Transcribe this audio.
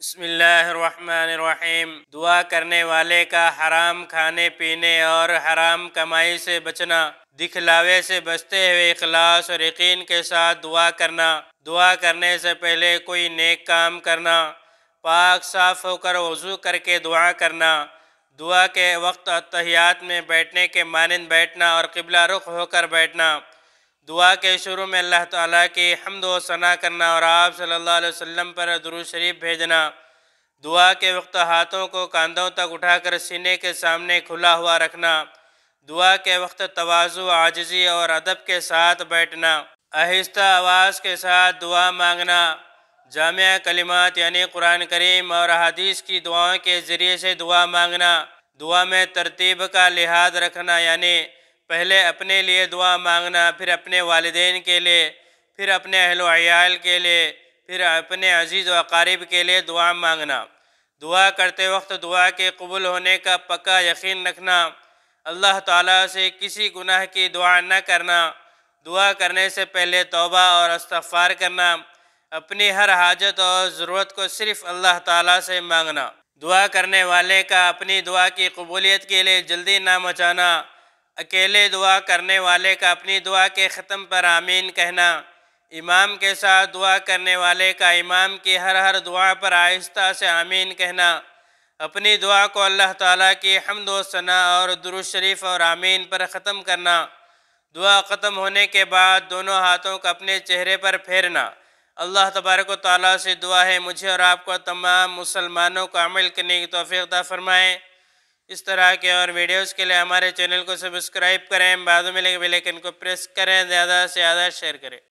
बसमीम दुआ करने वाले का हराम खाने पीने और हराम कमाई से बचना दिखलावे से बचते हुए अखलास और यकीन के साथ दुआ करना दुआ करने से पहले कोई नेक काम करना पाक साफ होकर वजू करके दुआ करना दुआ के वक्त अतहियात में बैठने के मानंद बैठना और किबला रुख होकर बैठना दुआ के शुरू में अल्लाह ताला के हमद व सना करना और आप सल्लल्लाहु अलैहि वसल्लम पर दुरुद शरीफ भेजना दुआ के वक्त हाथों को कंधों तक उठाकर सीने के सामने खुला हुआ रखना दुआ के वक्त तोज़ु आजजी और अदब के साथ बैठना आहिस्ता आवाज़ के साथ दुआ मांगना जामिया कलिमात यानी कुरान करीम और हदीस की दुआओं के ज़रिए से दुआ मांगना दुआ में तरतीब का लिहाज रखना यानी पहले अपने लिए दुआ मांगना फिर अपने वालदेन के लिए फिर अपने अहल के लिए फिर अपने अजीज़ वकारीब के लिए दुआ मांगना दुआ करते वक्त दुआ के कबूल होने का पक्का यकीन रखना अल्लाह ताला से किसी गुनाह की दुआ न करना दुआ करने से पहले तौबा और अस्तफ़ार करना अपनी हर हाजत और ज़रूरत को सिर्फ़ अल्लाह ताला से मांगना दुआ करने वाले का अपनी दुआ की कबूलियत के लिए जल्दी ना मचाना अकेले दुआ करने वाले का अपनी दुआ के ख़त्म पर आमीन कहना इमाम के साथ दुआ करने वाले का इमाम की हर हर दुआ पर आहिस्ता से आमीन कहना अपनी दुआ को अल्लाह ताला की हमद सना और दुरुशरीफ और आमीन पर ख़त्म करना दुआ ख़त्म होने के बाद दोनों हाथों का अपने चेहरे पर फेरना अल्लाह तबारक ताली से दुआ है मुझे और आपको तमाम मुसलमानों को अमल करने की तोफ़ीदा फरमाएँ इस तरह के और वीडियोस के लिए हमारे चैनल को सब्सक्राइब करें बाद में लगे बेलाइकन को प्रेस करें ज़्यादा से ज़्यादा शेयर करें